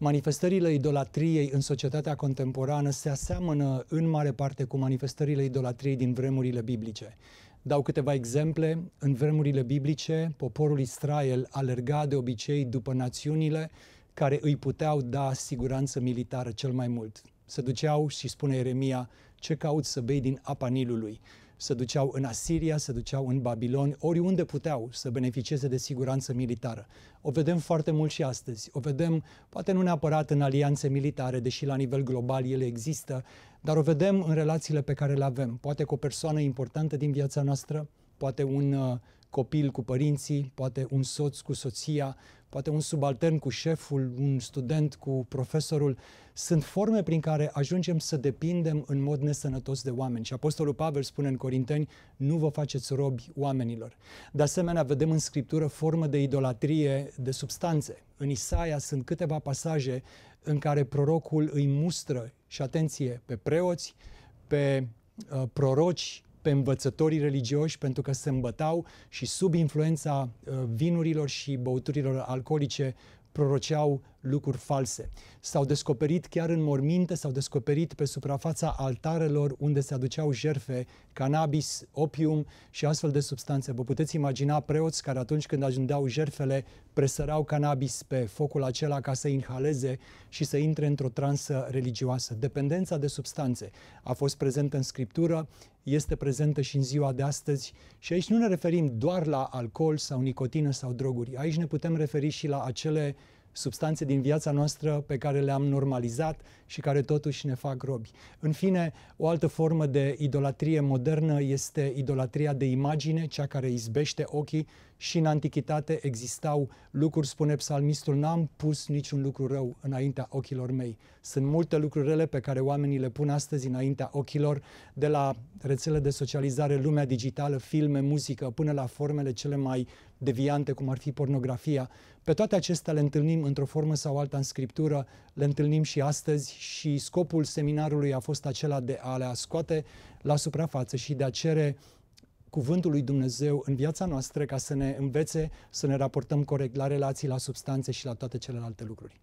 Manifestările idolatriei în societatea contemporană se aseamănă în mare parte cu manifestările idolatriei din vremurile biblice. Dau câteva exemple. În vremurile biblice, poporul Israel alerga de obicei după națiunile care îi puteau da siguranță militară cel mai mult. Se duceau și spune Eremia, ce cauți să bei din apa Nilului? se duceau în Asiria, se duceau în Babilon, oriunde puteau să beneficieze de siguranță militară. O vedem foarte mult și astăzi. O vedem, poate nu neapărat în alianțe militare, deși la nivel global ele există, dar o vedem în relațiile pe care le avem. Poate cu o persoană importantă din viața noastră, poate un uh, copil cu părinții, poate un soț cu soția, poate un subaltern cu șeful, un student cu profesorul. Sunt forme prin care ajungem să depindem în mod nesănătos de oameni. Și Apostolul Pavel spune în Corinteni, nu vă faceți robi oamenilor. De asemenea, vedem în Scriptură formă de idolatrie de substanțe. În Isaia sunt câteva pasaje în care prorocul îi mustră, și atenție, pe preoți, pe uh, proroci, pe învățătorii religioși pentru că se îmbătau și sub influența uh, vinurilor și băuturilor alcoolice proroceau lucruri false. S-au descoperit chiar în morminte, s-au descoperit pe suprafața altarelor unde se aduceau jerfe cannabis, opium și astfel de substanțe. Vă puteți imagina preoți care atunci când ajungeau jerfele presărau cannabis pe focul acela ca să inhaleze și să intre într-o transă religioasă. Dependența de substanțe a fost prezentă în scriptură, este prezentă și în ziua de astăzi și aici nu ne referim doar la alcool sau nicotină sau droguri. Aici ne putem referi și la acele substanțe din viața noastră pe care le-am normalizat și care totuși ne fac robi. În fine, o altă formă de idolatrie modernă este idolatria de imagine, cea care izbește ochii și în antichitate existau lucruri, spune psalmistul, n-am pus niciun lucru rău înaintea ochilor mei. Sunt multe lucruri rele pe care oamenii le pun astăzi înaintea ochilor, de la rețele de socializare, lumea digitală, filme, muzică, până la formele cele mai deviante, cum ar fi pornografia. Pe toate acestea le întâlnim într-o formă sau alta în scriptură, le întâlnim și astăzi și scopul seminarului a fost acela de a le scoate la suprafață și de a cere cuvântul lui Dumnezeu în viața noastră ca să ne învețe să ne raportăm corect la relații, la substanțe și la toate celelalte lucruri.